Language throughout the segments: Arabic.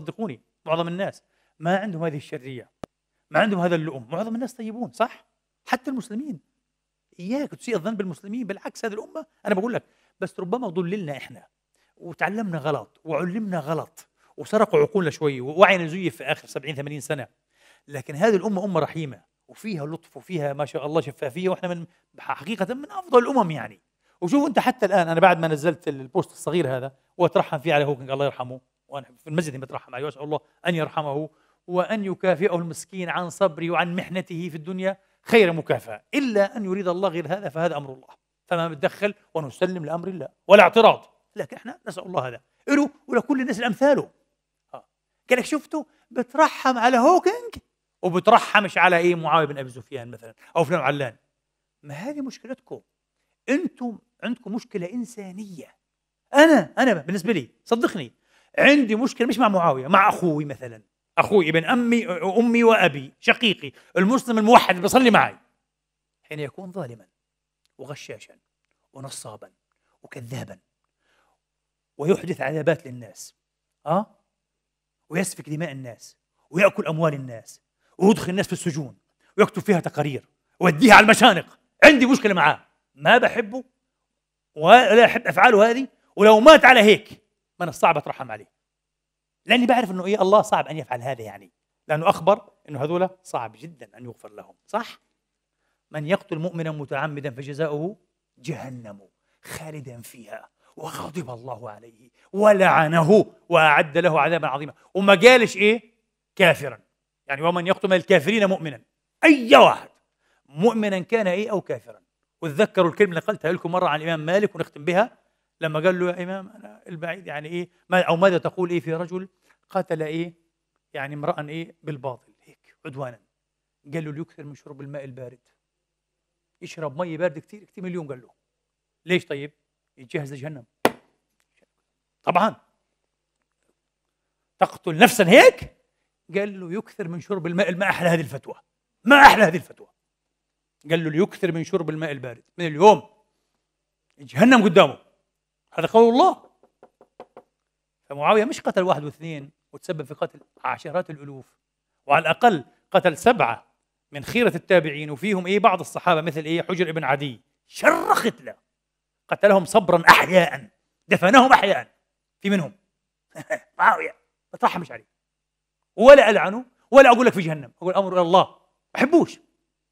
صدقوني معظم الناس ما عندهم هذه الشرية ما عندهم هذا اللؤم معظم الناس طيبون صح حتى المسلمين إياك تسيء الظن بالمسلمين بالعكس هذه الأمة أنا بقول لك بس ربما ضللنا إحنا وتعلمنا غلط وعلمنا غلط وسرقوا عقولنا شوي ووعينا زيف في آخر 70 80 سنة لكن هذه الأمة أمة رحيمة وفيها لطف وفيها ما شاء الله شفافية وإحنا من حقيقة من أفضل الأمم يعني وشوف أنت حتى الآن أنا بعد ما نزلت البوست الصغير هذا وأترحم فيه على هوكينج الله يرحمه وأنا في المسجد مترحم عليه وأسأل الله أن يرحمه وأن يكافئه المسكين عن صبره وعن محنته في الدنيا خير مكافأة إلا أن يريد الله غير هذا فهذا أمر الله فما نتدخل ونسلم لأمر الله ولا اعتراض لكن احنا نسأل الله هذا له ولكل الناس أمثاله آه. قال لك شفتوا بترحم على هوكينج وبترحمش على ايه معاويه بن ابي سفيان مثلا او فلان علان ما هذه مشكلتكم انتم عندكم مشكله انسانيه انا انا بالنسبه لي صدقني عندي مشكله مش مع معاويه مع اخوي مثلا اخوي ابن امي امي وابي شقيقي المسلم الموحد بيصلي معي حين يكون ظالما وغشاشا ونصابا وكذابا ويحدث عذابات للناس اه ويسفك دماء الناس وياكل اموال الناس ويدخل الناس في السجون ويكتب فيها تقارير ويوديها على المشانق عندي مشكله معاه ما بحبه ولا احب افعاله هذه ولو مات على هيك من الصعب اترحم عليه لاني بعرف انه ايه الله صعب ان يفعل هذا يعني لانه اخبر انه هذول صعب جدا ان يغفر لهم صح من يقتل مؤمنا متعمدا فجزاؤه جهنم خالدا فيها وغضب الله عليه ولعنه واعد له عذابا عظيما وما قالش ايه كافرا يعني ومن يقتل من الكافرين مؤمنا اي واحد مؤمنا كان ايه او كافرا وتذكروا الكلمه اللي قلتها لكم مره عن الامام مالك ونختم بها لما قال له يا إمام أنا البعيد يعني إيه ما أو ماذا تقول إيه في رجل قتل إيه يعني امرأ إيه بالباطل هيك عدوانا قال له ليكثر من شرب الماء البارد يشرب مي بارد كثير كثير مليون قال له ليش طيب يتجهز لجهنم طبعا تقتل نفسا هيك قال له يكثر من شرب الماء ما أحلى هذه الفتوى ما أحلى هذه الفتوى قال له ليكثر من شرب الماء البارد من اليوم جهنم قدامه هذا قول الله فمعاوية مش قتل واحد واثنين وتسبب في قتل عشرات الألوف وعلى الأقل قتل سبعة من خيرة التابعين وفيهم إيه بعض الصحابة مثل إيه حجر ابن عدي شر قتلة قتلهم صبرا أحياء دفنهم أحياء في منهم معاوية ترحمش عليه ولا ألعنه ولا أقول لك في جهنم أقول الأمر إلى الله ما أحبوش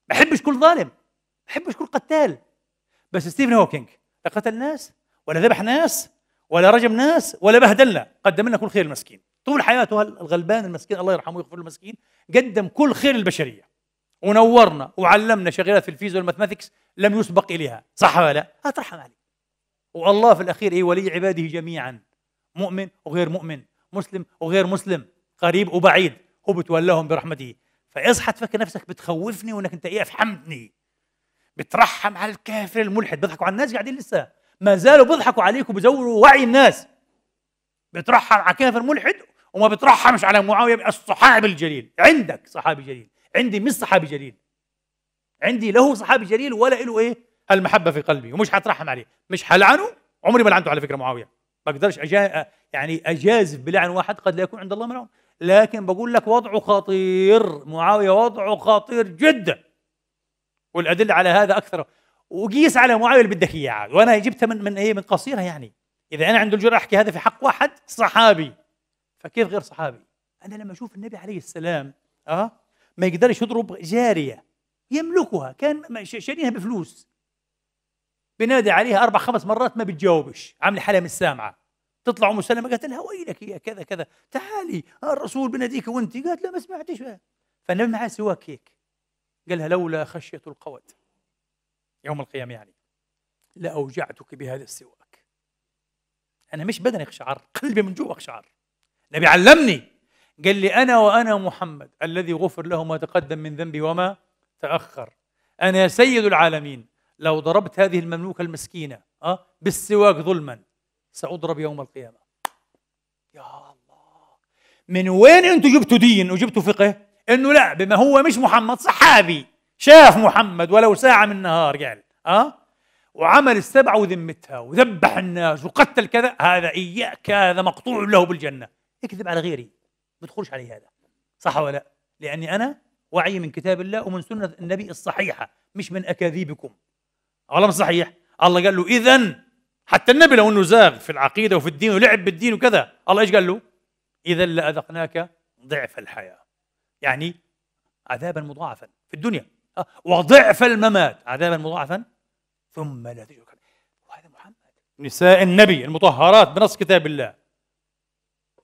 ما أحبش كل ظالم ما أحبش كل قتال بس ستيفن هوكينج قتل ناس ولا ذبح ناس ولا رجم ناس ولا بهدلنا قدم لنا كل خير المسكين طول حياته الغلبان المسكين الله يرحمه ويغفر المسكين قدم كل خير البشريه ونورنا وعلمنا شغلات في الفيزياء والماثماتكس لم يسبق اليها صح ولا لا؟ اترحم عليه والله في الاخير اي ولي عباده جميعا مؤمن وغير مؤمن مسلم وغير مسلم قريب وبعيد هو بتولاهم برحمته فاصحى تفكر نفسك بتخوفني وانك انت ايه افحمتني بترحم على الكافر الملحد بيضحكوا على الناس قاعدين لسه ما زالوا بيضحكوا عليك وبيزوروا وعي الناس بترحم على كافر ملحد وما بترحمش على معاويه الصحابي الجليل عندك صحابي جليل عندي مش صحابي جليل عندي له صحابي جليل ولا له ايه هالمحبه في قلبي ومش حترحم عليه مش حلعنه عمري ما لعنته على فكره معاويه بقدرش أجا... يعني اجازف بلعن واحد قد لا يكون عند الله ملعون لكن بقول لك وضعه خطير معاويه وضعه خطير جدا والادله على هذا اكثر وقيس على معاويه اللي بدك اياه عاد وانا جبتها من من ايه من قصيرها يعني اذا انا عنده الجرأه احكي هذا في حق واحد صحابي فكيف غير صحابي انا لما اشوف النبي عليه السلام اه ما يقدرش يضرب جاريه يملكها كان شاريها بفلوس بنادي عليها اربع خمس مرات ما بتجاوبش عامله حالها مش سامعه تطلع ام سلمه قالت لها ويلك يا كذا كذا تعالي الرسول بناديك وانت قالت لا ما سمعتش فالنبي معاه سواك هيك قال لها لولا خشيه القوت يوم القيامة يعني لأوجعتك بهذا السواك أنا مش بدني اقشعر قلبي من جوا اقشعر النبي علمني قال لي أنا وأنا محمد الذي غفر له ما تقدم من ذنبي وما تأخر أنا سيد العالمين لو ضربت هذه المملوكة المسكينة أه بالسواك ظلما سأضرب يوم القيامة يا الله من وين أنتم جبتوا دين وجبتوا فقه؟ أنه لا بما هو مش محمد صحابي شاف محمد ولو ساعة من نهار قال أه؟ وعمل السبعة وذمتها وذبح الناس وقتل كذا هذا إياك هذا مقطوع له بالجنة اكذب على غيري ما تدخلش علي هذا صح ولا لا لأني أنا وعي من كتاب الله ومن سنة النبي الصحيحة مش من أكاذيبكم والله مش صحيح الله قال له إذا حتى النبي لو أنه زاغ في العقيدة وفي الدين ولعب بالدين وكذا الله إيش قال له إذا لأذقناك ضعف الحياة يعني عذابا مضاعفا في الدنيا وضعف الممات عذابا مضاعفا ثم لا تجد وهذا محمد نساء النبي المطهرات بنص كتاب الله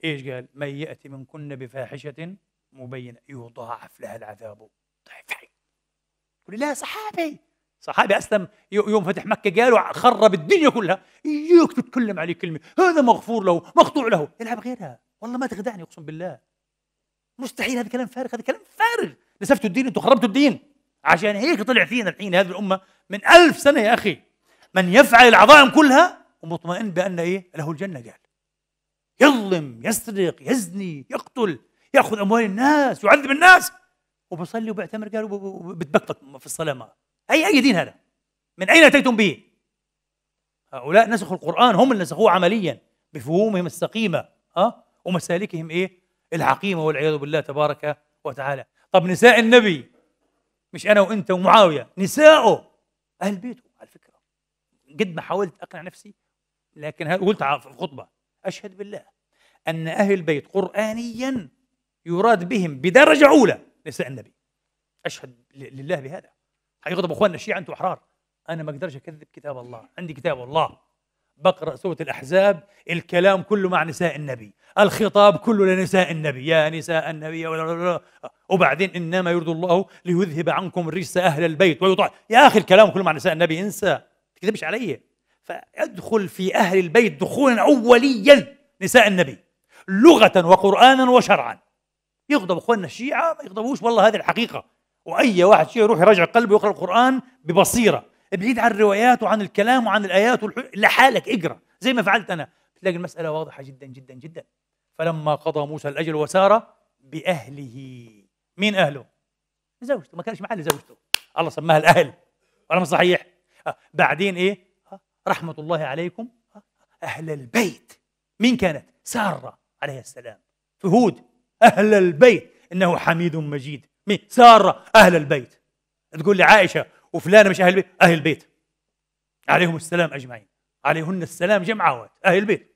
ايش قال من ياتي منكن بفاحشه مبينه يضاعف لها العذاب ضعفين طيب، يقول لا صحابي صحابي اسلم يوم فتح مكه قالوا خرب الدنيا كلها اياك تتكلم عليه كلمه هذا مغفور له مقطوع له يلعب غيرها والله ما تخدعني اقسم بالله مستحيل هذا كلام فارغ هذا كلام فارغ نسفت الدين انتم خربتوا الدين عشان هيك طلع فينا الحين هذه الأمة من ألف سنة يا أخي من يفعل العظائم كلها ومطمئن بأن إيه له الجنة قال يظلم يسرق يزني يقتل يأخذ أموال الناس يعذب الناس وبصلي وبعتمر قال وبتبقبق في الصلاة معه أي أي دين هذا من أين أتيتم به هؤلاء نسخوا القرآن هم اللي نسخوه عمليا بفهومهم السقيمة أه؟ ومسالكهم إيه العقيمة والعياذ بالله تبارك وتعالى طب نساء النبي مش انا وانت ومعاويه نساؤه اهل بيته على فكره قد ما حاولت اقنع نفسي لكن قلت في الخطبه اشهد بالله ان اهل البيت قرانيا يراد بهم بدرجه اولى نساء النبي اشهد لله بهذا حيغضب اخواننا الشيعه انتم احرار انا ما اقدرش اكذب كتاب الله عندي كتاب الله بقرا سوره الاحزاب الكلام كله مع نساء النبي الخطاب كله لنساء النبي يا نساء النبي وبعدين انما يرضي الله ليذهب عنكم الرجس اهل البيت ويطع يا اخي الكلام كله مع نساء النبي انسى تكذبش علي فادخل في اهل البيت دخولا اوليا نساء النبي لغه وقرانا وشرعا يغضب اخواننا الشيعه ما يغضبوش والله هذه الحقيقه واي واحد شيعي يروح يراجع قلبه ويقرا القران ببصيره بعيد عن الروايات وعن الكلام وعن الايات لحالك اقرا زي ما فعلت انا تلاقي المسألة واضحة جدا جدا جدا فلما قضى موسى الأجل وسار بأهله مين أهله؟ زوجته ما كانش معه زوجته الله سماها الأهل ولا ما صحيح؟ آه، بعدين إيه؟ آه، رحمة الله عليكم آه، أهل البيت مين كانت؟ سارة عليه السلام في هود أهل البيت إنه حميد مجيد مين؟ سارة أهل البيت تقول لي عائشة وفلانة مش أهل البيت أهل البيت عليهم السلام أجمعين عليهن السلام جمعوات أهل البيت